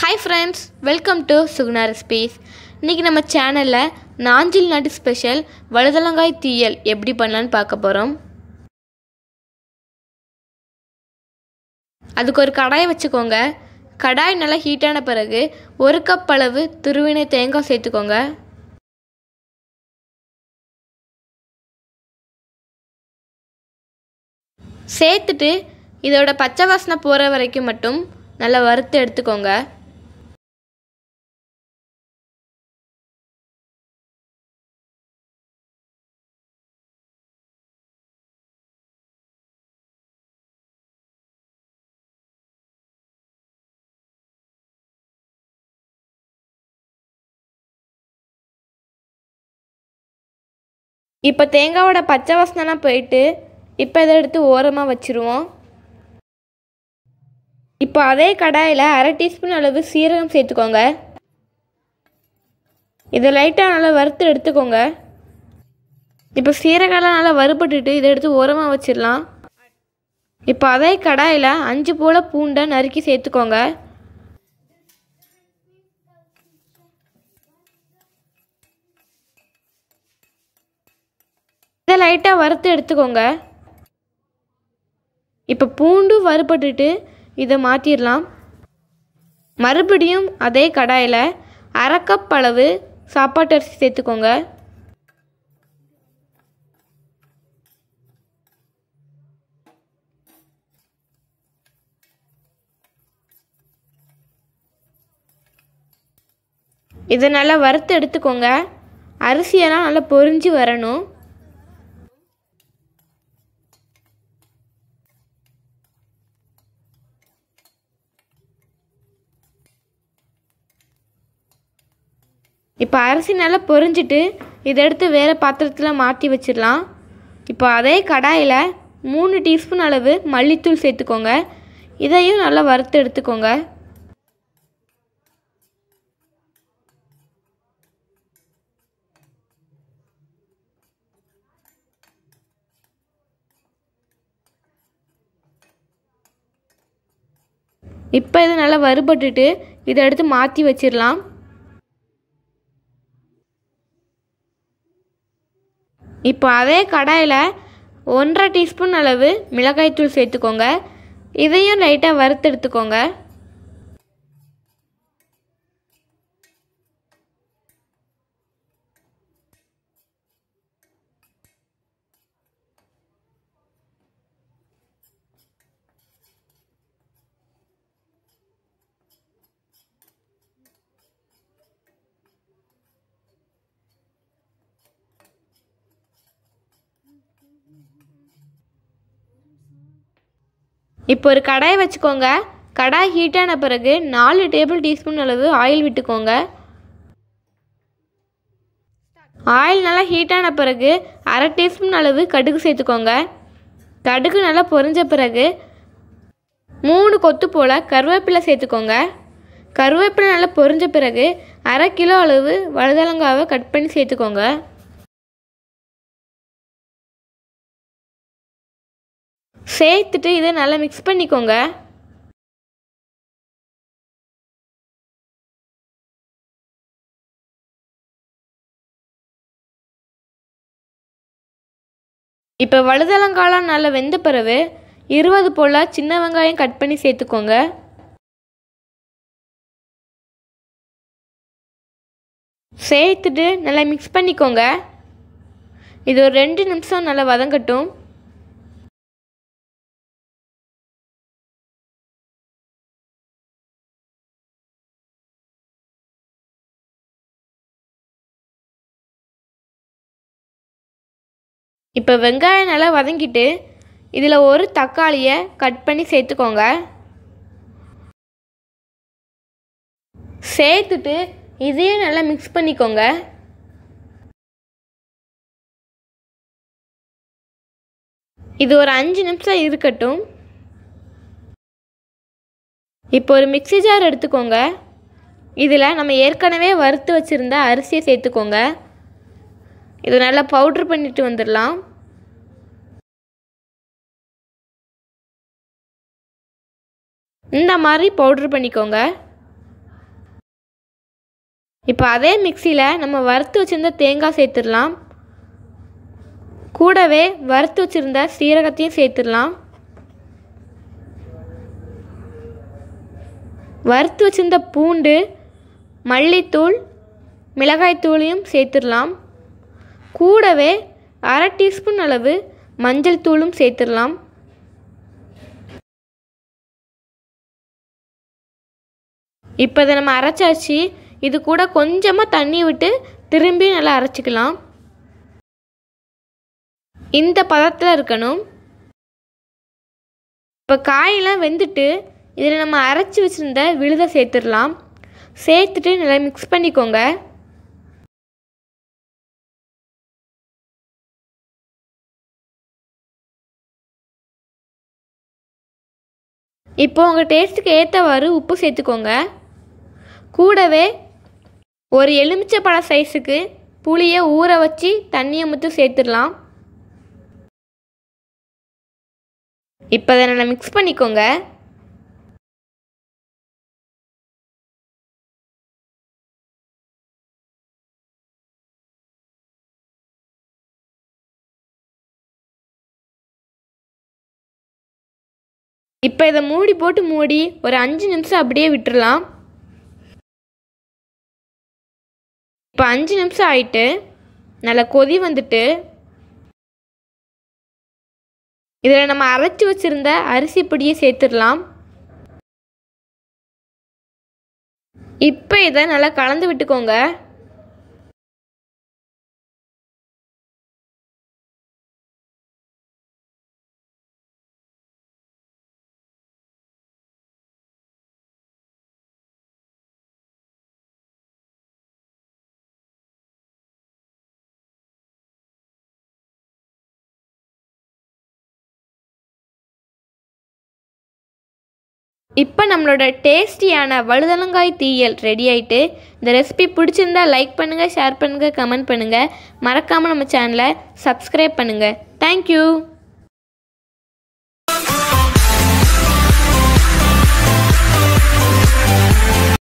hi friends welcome to Suguna recipes இன்றைக்கி நம்ம சேனலில் நாஞ்சில் நாட்டு ஸ்பெஷல் வழுதலங்காய் தீயல் எப்படி பண்ணலான்னு பார்க்க போகிறோம் அதுக்கு ஒரு கடாயை வச்சுக்கோங்க கடாய் நல்லா ஹீட்டான பிறகு ஒரு கப் அளவு துருவினை தேங்காய் சேர்த்துக்கோங்க சேர்த்துட்டு இதோட பச்சை வாசனை போகிற வரைக்கும் மட்டும் நல்லா வறுத்து எடுத்துக்கோங்க இப்போ தேங்காவோட பச்சை வாசனைலாம் போயிட்டு இப்போ இதை எடுத்து ஓரமாக வச்சுருவோம் இப்போ அதே கடாயில் அரை டீஸ்பூன் அளவு சீரகம் சேர்த்துக்கோங்க இதை லைட்டாக நல்லா வறுத்து எடுத்துக்கோங்க இப்போ சீரகம்லாம் நல்லா வறுபட்டுட்டு இதை எடுத்து ஓரமாக வச்சிடலாம் இப்போ அதே கடாயில் அஞ்சு போல் பூண்டை நறுக்கி சேர்த்துக்கோங்க இதை லைட்டாக வறுத்து எடுத்துக்கோங்க இப்போ பூண்டும் வறுபட்டுட்டு இதை மாற்றிடலாம் மறுபடியும் அதே கடாயில் அரை கப் அளவு சாப்பாட்டு அரிசி சேர்த்துக்கோங்க இதை நல்லா வறுத்து எடுத்துக்கோங்க அரிசியெல்லாம் நல்லா பொரிஞ்சு வரணும் இப்போ அரிசி நல்லா பொரிஞ்சிட்டு இதை எடுத்து வேறு பாத்திரத்தில் மாற்றி வச்சிடலாம் இப்போ அதே கடாயில் மூணு டீஸ்பூன் அளவு மல்லித்தூள் சேர்த்துக்கோங்க இதையும் நல்லா வறுத்து எடுத்துக்கோங்க இப்போ இது நல்லா வறுபட்டுட்டு இதை எடுத்து மாற்றி வச்சிடலாம் இப்போ அதே கடாயில் ஒன்றரை டீஸ்பூன் அளவு மிளகாய்த்தூள் சேர்த்துக்கோங்க இதையும் லைட்டாக வறுத்து எடுத்துக்கோங்க இப்போ ஒரு கடாயை வச்சுக்கோங்க கடாய் ஹீட்டான பிறகு நாலு டேபிள் டீஸ்பூன் அளவு ஆயில் விட்டுக்கோங்க ஆயில் நல்லா ஹீட்டான பிறகு அரை டீஸ்பூன் அளவு கடுகு சேர்த்துக்கோங்க கடுகு நல்லா பொறிஞ்ச பிறகு மூணு கொத்து போல் கருவேப்பிலை சேர்த்துக்கோங்க கருவேப்பிலை நல்லா பொரிஞ்ச பிறகு அரை கிலோ அளவு வழுதலங்காவை கட் பண்ணி சேர்த்துக்கோங்க சேர்த்துட்டு இதை நல்லா மிக்ஸ் பண்ணிக்கோங்க இப்போ வழுதளங்காலாம் நல்லா வெந்த பிறகு இருபது போல் சின்ன வெங்காயம் கட் பண்ணி சேர்த்துக்கோங்க சேர்த்துட்டு நல்லா மிக்ஸ் பண்ணிக்கோங்க இது ஒரு ரெண்டு நிமிஷம் நல்லா வதங்கட்டும் இப்போ வெங்காயம் நல்லா வதங்கிட்டு இதில் ஒரு தக்காளியை கட் பண்ணி சேர்த்துக்கோங்க சேர்த்துட்டு இதையும் நல்லா மிக்ஸ் பண்ணிக்கோங்க இது ஒரு அஞ்சு நிமிஷம் இருக்கட்டும் இப்போ ஒரு மிக்சி ஜார் எடுத்துக்கோங்க இதில் நம்ம ஏற்கனவே வறுத்து வச்சுருந்த அரிசியை சேர்த்துக்கோங்க இது நல்லா பவுட்ரு பண்ணிட்டு வந்துடலாம் இந்த மாதிரி பவுட்ரு பண்ணிக்கோங்க இப்போ அதே மிக்சியில் நம்ம வறுத்து வச்சுருந்த தேங்காய் சேர்த்துடலாம் கூடவே வறுத்து வச்சுருந்த சீரகத்தையும் சேர்த்துடலாம் வறுத்து வச்சுருந்த பூண்டு மல்லித்தூள் மிளகாய்த்தூளையும் சேர்த்துடலாம் கூடவே அரை டீஸ்பூன் அளவு மஞ்சள் தூளும் சேர்த்துடலாம் இப்போ இதை நம்ம அரைச்சாச்சு இது கூட கொஞ்சமாக தண்ணி விட்டு திரும்பி நல்லா அரைச்சிக்கலாம் இந்த பதத்தில் இருக்கணும் இப்போ காயெல்லாம் வெந்துட்டு இதில் நம்ம அரைச்சி வச்சுருந்த விழுதை சேர்த்துடலாம் சேர்த்துட்டு நல்லா மிக்ஸ் பண்ணிக்கோங்க இப்போது உங்கள் டேஸ்ட்டுக்கு ஏற்றவாறு உப்பு சேர்த்துக்கோங்க கூடவே ஒரு எலுமிச்சை பழ சைஸுக்கு புளியை ஊற வச்சு தண்ணியை மட்டும் சேர்த்துடலாம் இப்போ அதை நல்லா மிக்ஸ் பண்ணிக்கோங்க இப்போ இதை மூடி போட்டு மூடி ஒரு அஞ்சு நிமிஷம் அப்படியே விட்டுடலாம் இப்போ அஞ்சு நிமிஷம் ஆயிட்டு நல்லா கொதி வந்துட்டு இதில் நம்ம அரைச்சி வச்சுருந்த அரிசி பொடியை சேர்த்துடலாம் இப்போ இதை நல்லா கலந்து விட்டுக்கோங்க இப்போ நம்மளோட டேஸ்டியான வழுதலங்காய் தீயல் ரெடி ஆகிட்டு இந்த ரெசிபி பிடிச்சிருந்தா லைக் பண்ணுங்கள் ஷேர் பண்ணுங்கள் கமெண்ட் பண்ணுங்கள் மறக்காமல் நம்ம சேனலை சப்ஸ்கிரைப் பண்ணுங்கள் தேங்க்யூ